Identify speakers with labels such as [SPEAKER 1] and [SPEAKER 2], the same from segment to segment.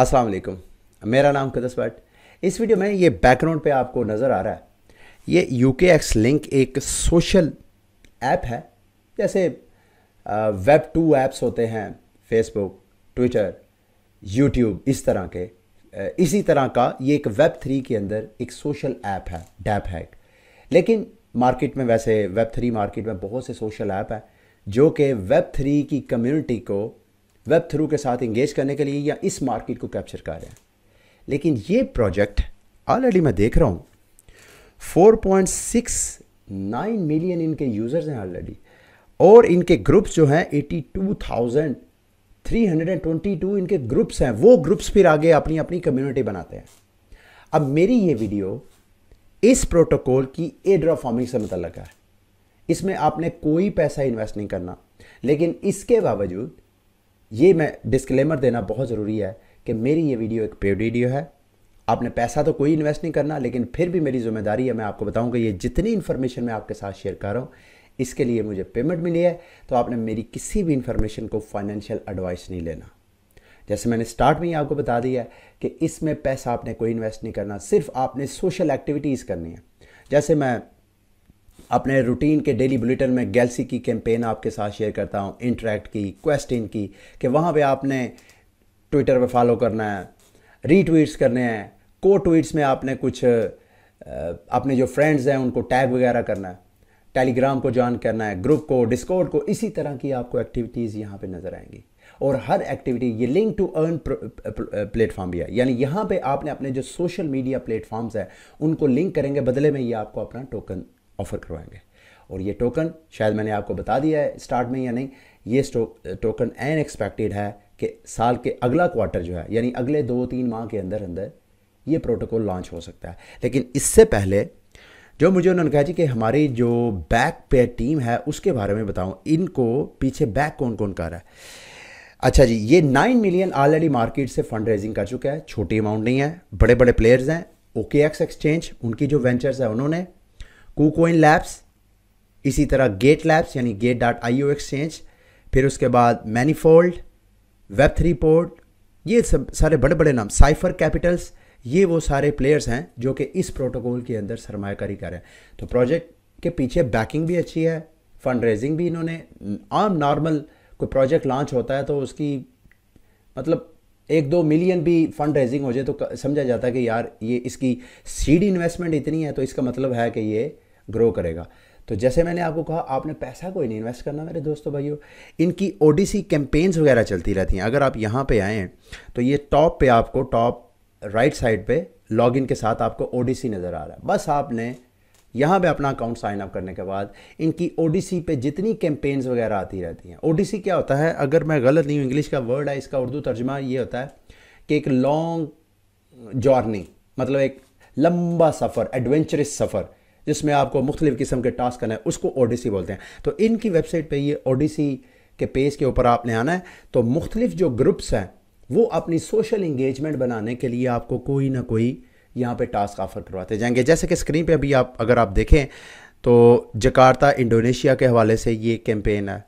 [SPEAKER 1] अस्सलाम वालेकुम मेरा नाम कदस भट्ट इस वीडियो में ये बैकग्राउंड पे आपको नज़र आ रहा है ये यू के एक्स लिंक एक सोशल ऐप है जैसे वेब टू ऐप्स होते हैं फेसबुक ट्विटर यूट्यूब इस तरह के इसी तरह का ये एक वेब थ्री के अंदर एक सोशल ऐप है डैप है लेकिन मार्केट में वैसे वेब थ्री मार्केट में बहुत से सोशल ऐप हैं जो कि वेब थ्री की कम्युनिटी को वेब थ्रू के साथ इंगेज करने के लिए या इस मार्केट को कैप्चर कर रहे हैं लेकिन ये प्रोजेक्ट ऑलरेडी मैं देख रहा हूँ 4.69 मिलियन इनके यूज़र्स हैं ऑलरेडी और इनके ग्रुप्स जो हैं 82,322 इनके ग्रुप्स हैं वो ग्रुप्स फिर आगे अपनी अपनी कम्युनिटी बनाते हैं अब मेरी ये वीडियो इस प्रोटोकॉल की एड्रा फार्मिंग से मतलब है इसमें आपने कोई पैसा इन्वेस्ट नहीं करना लेकिन इसके बावजूद ये मैं डिस्क्लेमर देना बहुत ज़रूरी है कि मेरी ये वीडियो एक पेड वीडियो है आपने पैसा तो कोई इन्वेस्ट नहीं करना लेकिन फिर भी मेरी जिम्मेदारी है मैं आपको बताऊं कि ये जितनी इन्फॉर्मेशन मैं आपके साथ शेयर कर रहा हूँ इसके लिए मुझे पेमेंट मिली है तो आपने मेरी किसी भी इन्फॉर्मेशन को फाइनेंशियल एडवाइस नहीं लेना जैसे मैंने स्टार्ट में ही आपको बता दिया कि इसमें पैसा आपने कोई इन्वेस्ट नहीं करना सिर्फ आपने सोशल एक्टिविटीज़ करनी है जैसे मैं अपने रूटीन के डेली बुलेटिन में गैलसी की कैंपेन आपके साथ शेयर करता हूँ इंटरेक्ट की क्वेश्चन की कि वहाँ पे आपने ट्विटर पे फॉलो करना है रीट्वीट्स करने हैं को ट्वीट्स में आपने कुछ अपने जो फ्रेंड्स हैं उनको टैग वगैरह करना है टेलीग्राम को ज्वाइन करना है ग्रुप को डिस्कॉर्ड को इसी तरह की आपको एक्टिविटीज़ यहाँ पे नज़र आएंगी और हर एक्टिविटी ये लिंक टू अर्न प्लेटफॉर्म भी है यानी यहाँ पे आपने अपने जो सोशल मीडिया प्लेटफॉर्म्स हैं उनको लिंक करेंगे बदले में ये आपको अपना टोकन ऑफ़र करवाएंगे और ये टोकन शायद मैंने आपको बता दिया है स्टार्ट में या नहीं ये टोकन एन एक्सपेक्टेड है कि साल के अगला क्वार्टर जो है यानी अगले दो तीन माह के अंदर अंदर ये प्रोटोकॉल लॉन्च हो सकता है लेकिन इससे पहले जो मुझे उन्होंने कहा जी कि हमारी जो बैक पे टीम है उसके बारे में बताऊं इनको पीछे बैक कौन कौन कर रहा है अच्छा जी ये नाइन मिलियन ऑलरेडी मार्केट से फंड रेजिंग कर चुका है छोटी अमाउंट नहीं है बड़े बड़े प्लेयर्स हैं ओके एक्स एक्सचेंज उनकी जो वेंचर्स हैं उन्होंने कुकोइन लैब्स इसी तरह गेट लैब्स यानी गेट डॉट आई एक्सचेंज फिर उसके बाद मैनीफोल्ड वेब थ्री पोर्ट ये सब सारे बड़े बड़े नाम साइफर कैपिटल्स ये वो सारे प्लेयर्स हैं जो कि इस प्रोटोकॉल के अंदर सरमाकारी कर रहे हैं तो प्रोजेक्ट के पीछे बैकिंग भी अच्छी है फंड रेजिंग भी इन्होंने आम नॉर्मल कोई प्रोजेक्ट लॉन्च होता है तो उसकी मतलब एक दो मिलियन भी फंड रेजिंग हो जाए तो समझा जाता है कि यार ये इसकी सीड इन्वेस्टमेंट इतनी है तो इसका मतलब है कि ये ग्रो करेगा तो जैसे मैंने आपको कहा आपने पैसा कोई नहीं इन्वेस्ट करना मेरे दोस्तों भाइयों इनकी ओडीसी कैंपेन्स वगैरह चलती रहती हैं अगर आप यहाँ पे आए हैं तो ये टॉप पे आपको टॉप राइट साइड पे लॉगिन के साथ आपको ओडीसी नज़र आ रहा है बस आपने यहाँ पे अपना अकाउंट साइन अप करने के बाद इनकी ओडीसी पे जितनी कैंपेन्स वगैरह आती रहती हैं ओडीसी क्या होता है अगर मैं गलत नहीं हूँ इंग्लिश का वर्ड है इसका उर्दू तर्जमा ये होता है कि एक लॉन्ग जॉर्नी मतलब एक लंबा सफ़र एडवेंचरस सफ़र जिसमें आपको मुख्तलिफ़ किस्म के टास्क करना है उसको ओडिसी बोलते हैं तो इनकी वेबसाइट पर ये ओडिसी के पेज के ऊपर आपने आना है तो मुख्तलिफ़ जो ग्रुप्स हैं वो अपनी सोशल इंगेजमेंट बनाने के लिए आपको कोई ना कोई यहाँ पे टास्क ऑफर करवाते जाएंगे जैसे कि स्क्रीन पे अभी आप अगर आप देखें तो जकार्ता इंडोनेशिया के हवाले से ये कैंपेन है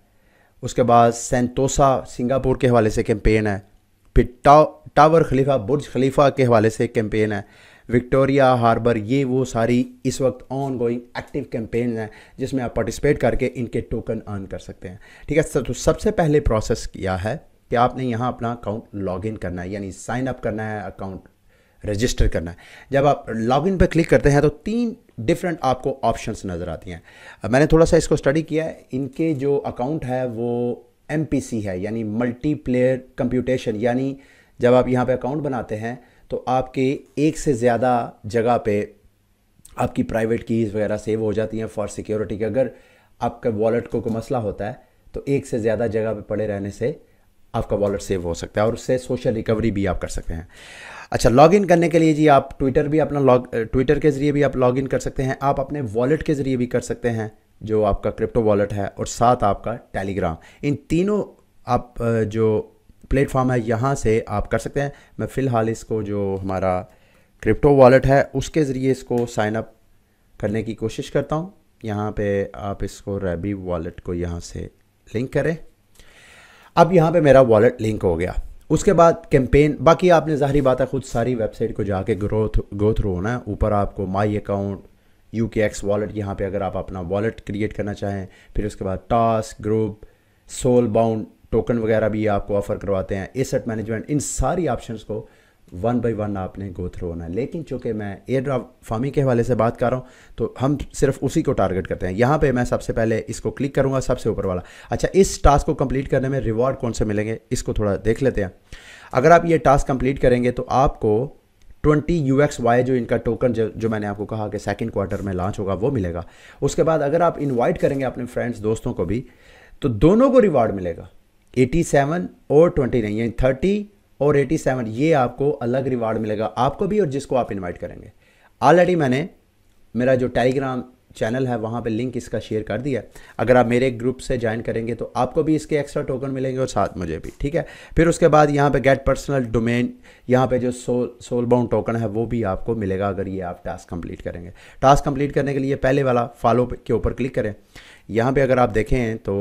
[SPEAKER 1] उसके बाद सेंतोसा सिंगापुर के हवाले से कैंपेन है फिर टावर खलीफा बुर्ज खलीफा के हवाले से कैंपेन है विक्टोरिया हार्बर ये वो सारी इस वक्त ऑन गोइंग एक्टिव कैंपेन हैं जिसमें आप पार्टिसिपेट करके इनके टोकन अर्न कर सकते हैं ठीक है तो सबसे पहले प्रोसेस किया है कि आपने यहाँ अपना अकाउंट लॉगिन करना है यानी साइन अप करना है अकाउंट रजिस्टर करना है जब आप लॉगिन पर क्लिक करते हैं तो तीन डिफरेंट आपको ऑप्शंस नज़र आती हैं मैंने थोड़ा सा इसको स्टडी किया है इनके जो अकाउंट है वो एम है यानी मल्टीप्लेयर कंप्यूटेशन यानी जब आप यहाँ पे अकाउंट बनाते हैं तो आपके एक से ज़्यादा जगह पे आपकी प्राइवेट कीज़ वगैरह सेव हो जाती हैं फॉर सिक्योरिटी के अगर आपका वॉलेट को कोई मसला होता है तो एक से ज़्यादा जगह पे पड़े रहने से आपका वॉलेट सेव हो सकता है और उससे सोशल रिकवरी भी आप कर सकते हैं अच्छा लॉगिन करने के लिए जी आप ट्विटर भी अपना लॉग ट्विटर के ज़रिए भी आप लॉगिन कर सकते हैं आप अपने वॉलेट के ज़रिए भी कर सकते हैं जो आपका क्रिप्टो वॉलेट है और साथ आपका टेलीग्राम इन तीनों आप जो प्लेटफॉर्म है यहाँ से आप कर सकते हैं मैं फ़िलहाल इसको जो हमारा क्रिप्टो वॉलेट है उसके ज़रिए इसको साइन अप करने की कोशिश करता हूँ यहाँ पे आप इसको रेबी वॉलेट को यहाँ से लिंक करें अब यहाँ पे मेरा वॉलेट लिंक हो गया उसके बाद कैंपेन बाकी आपने ज़ाहरी बात है ख़ुद सारी वेबसाइट को जाके ग्रोथ गो थ्रू होना है ऊपर आपको my account U K X wallet यहाँ पर अगर आप अपना वॉलेट क्रिएट करना चाहें फिर उसके बाद task group soul bound token वगैरह भी आपको ऑफ़र करवाते हैं एसेट मैनेजमेंट इन सारी ऑप्शन को वन बाई वन आपने गो थ्रू होना है लेकिन चूंकि मैं एयर ड्राफ फार्मिंग के हवाले से बात कर रहा हूँ तो हम सिर्फ उसी को टारगेट करते हैं यहाँ पे मैं सबसे पहले इसको क्लिक करूँगा सबसे ऊपर वाला अच्छा इस टास्क को कंप्लीट करने में रिवॉर्ड कौन से मिलेंगे इसको थोड़ा देख लेते हैं अगर आप ये टास्क कंप्लीट करेंगे तो आपको ट्वेंटी यू एक्स वाई जो इनका टोकन जो जो मैंने आपको कहा कि सेकेंड क्वार्टर में लॉन्च होगा वो मिलेगा उसके बाद अगर आप इन्वाइट करेंगे अपने फ्रेंड्स दोस्तों को भी तो दोनों को रिवार्ड मिलेगा 87 और 29 यानी 30 और 87 ये आपको अलग रिवार्ड मिलेगा आपको भी और जिसको आप इनवाइट करेंगे ऑलरेडी मैंने मेरा जो टेलीग्राम चैनल है वहाँ पे लिंक इसका शेयर कर दिया अगर आप मेरे ग्रुप से ज्वाइन करेंगे तो आपको भी इसके एक्स्ट्रा टोकन मिलेंगे और साथ मुझे भी ठीक है फिर उसके बाद यहाँ पे गेट पर्सनल डोमेन यहाँ पे जो सोल सोल बाउंड टोकन है वो भी आपको मिलेगा अगर ये आप टास्क कंप्लीट करेंगे टास्क कंप्लीट करने के लिए पहले वाला फॉलो के ऊपर क्लिक करें यहाँ पर अगर आप देखें तो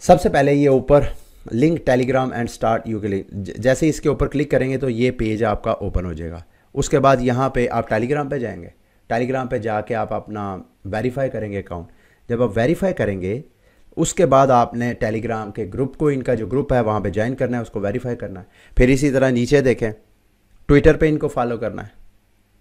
[SPEAKER 1] सबसे पहले ये ऊपर link Telegram and start U K लिए जैसे इसके ऊपर क्लिक करेंगे तो ये पेज आपका ओपन हो जाएगा उसके बाद यहाँ पे आप टेलीग्राम पे जाएंगे टेलीग्राम पे जाके आप अपना वेरीफाई करेंगे अकाउंट जब आप वेरीफाई करेंगे उसके बाद आपने टेलीग्राम के ग्रुप को इनका जो ग्रुप है वहाँ पे ज्वाइन करना है उसको वेरीफाई करना है फिर इसी तरह नीचे देखें ट्विटर पे इनको फॉलो करना है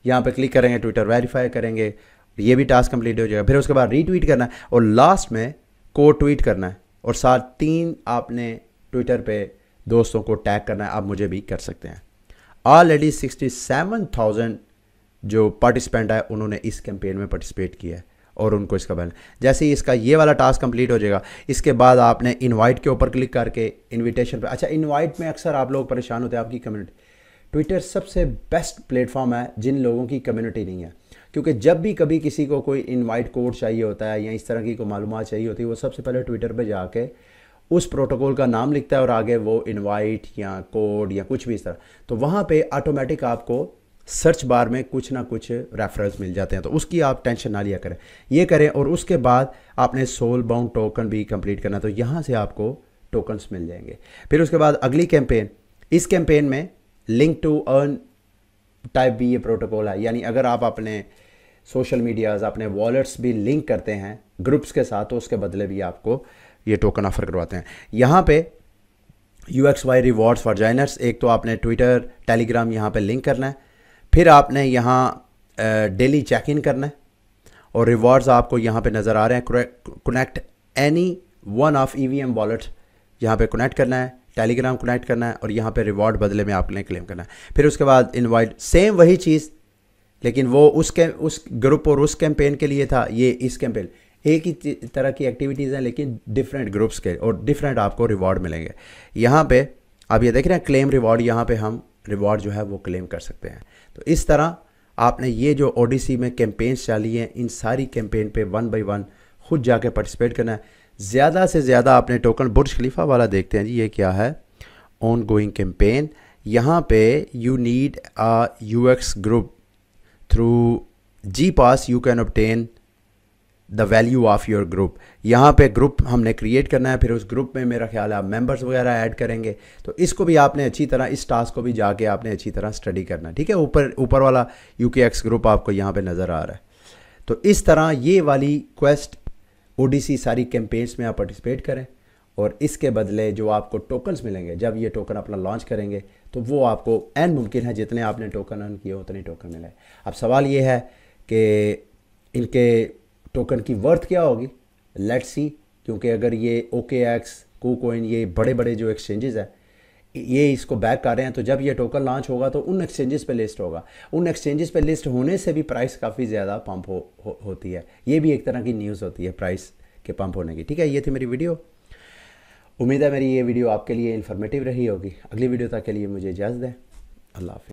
[SPEAKER 1] यहाँ पे क्लिक करेंगे ट्विटर वेरीफाई करेंगे ये भी टास्क कंप्लीट हो जाएगा फिर उसके बाद रीट्वीट करना है और लास्ट में को ट्वीट करना है और साथ तीन आपने ट्विटर पे दोस्तों को टैग करना है आप मुझे भी कर सकते हैं ऑलरेडी सिक्सटी सेवन थाउजेंड जो पार्टिसिपेंट है उन्होंने इस कैंपेन में पार्टिसिपेट किया है और उनको इसका बैलेंस जैसे ही इसका ये वाला टास्क कंप्लीट हो जाएगा इसके बाद आपने इनवाइट के ऊपर क्लिक करके इनविटेशन पर अच्छा इनवाइट में अक्सर आप लोग परेशान होते हैं आपकी कम्युनिटी ट्विटर सबसे बेस्ट प्लेटफॉर्म है जिन लोगों की कम्युनिटी नहीं है क्योंकि जब भी कभी किसी को कोई इनवाइट कोड चाहिए होता है या इस तरह की कोई मालूम चाहिए होती है वो सबसे पहले ट्विटर पर जाके उस प्रोटोकॉल का नाम लिखता है और आगे वो इनवाइट या कोड या कुछ भी इस तरह तो वहाँ पे ऑटोमेटिक आपको सर्च बार में कुछ ना कुछ रेफरेंस मिल जाते हैं तो उसकी आप टेंशन ना लिया करें ये करें और उसके बाद आपने सोल बाउंड टोकन भी कंप्लीट करना तो यहाँ से आपको टोकन्स मिल जाएंगे फिर उसके बाद अगली कैंपेन इस कैंपेन में लिंक टू अर्न टाइप भी ये प्रोटोकॉल है यानी अगर आप अपने सोशल मीडियाज़ अपने वॉलेट्स भी लिंक करते हैं ग्रुप्स के साथ तो उसके बदले भी आपको ये टोकन ऑफर करवाते हैं यहाँ पे U X Y rewards for joiners एक तो आपने ट्विटर टेलीग्राम यहाँ पे लिंक करना है फिर आपने यहाँ डेली चेक इन करना है और रिवॉर्ड्स आपको यहाँ पे नज़र आ रहे हैं connect any one of E V M wallet यहाँ पर कनेक्ट करना है टेलीग्राम कनेक्ट करना है और यहाँ पे रिवॉर्ड बदले में आपने क्लेम करना है फिर उसके बाद इनवाइट सेम वही चीज़ लेकिन वो उस कैम उस ग्रुप और उस कैंपेन के लिए था ये इस कैंपेन एक ही तरह की एक्टिविटीज़ हैं लेकिन डिफरेंट ग्रुप्स के और डिफरेंट आपको रिवॉर्ड मिलेंगे यहाँ पे आप ये देख रहे हैं क्लेम रिवॉर्ड यहाँ पे हम रिवॉर्ड जो है वो क्लेम कर सकते हैं तो इस तरह आपने ये जो ओडीसी में कैंपेन्स चाली हैं इन सारी कैंपेन पे वन बाई वन खुद जाके पार्टिसिपेट करना है ज़्यादा से ज़्यादा आपने टोकन बुर्ज खलीफा वाला देखते हैं जी ये क्या है ऑन गोइंग कैंपेन यहाँ पर you need a U X group through G पास you can obtain the value of your group यहाँ पे ग्रुप हमने क्रिएट करना है फिर उस ग्रुप में मेरा ख्याल है आप मेंबर्स वगैरह ऐड करेंगे तो इसको भी आपने अच्छी तरह इस टास्क को भी जाके आपने अच्छी तरह स्टडी करना है ठीक है ऊपर ऊपर वाला यू के एक्स ग्रुप आपको यहाँ पे नज़र आ रहा है तो इस तरह ये वाली क्वेस्ट ओ सारी कैंपेन्स में आप पार्टिसिपेट करें और इसके बदले जो आपको टोकन्स मिलेंगे जब ये टोकन अपना लॉन्च करेंगे तो वो आपको एन मुमकिन है जितने आपने टोकन अर्न किए उतने टोकन मिले अब सवाल ये है कि इनके टोकन की वर्थ क्या होगी लेट्स सी क्योंकि अगर ये ओके एक्स कोकोइन ये बड़े बड़े जो एक्सचेंजेस हैं ये इसको बैक कर रहे हैं तो जब ये टोकन लॉन्च होगा तो उन एक्सचेंजेस पे लिस्ट होगा उन एक्सचेंजेस पे लिस्ट होने से भी प्राइस काफ़ी ज़्यादा पंप हो, हो, होती है ये भी एक तरह की न्यूज़ होती है प्राइस के पंप होने की ठीक है ये थी मेरी वीडियो उम्मीद है मेरी ये वीडियो आपके लिए इन्फॉर्मेटिव रही होगी अगली वीडियो तक के लिए मुझे इजाज़त दें अल्लाह हाफि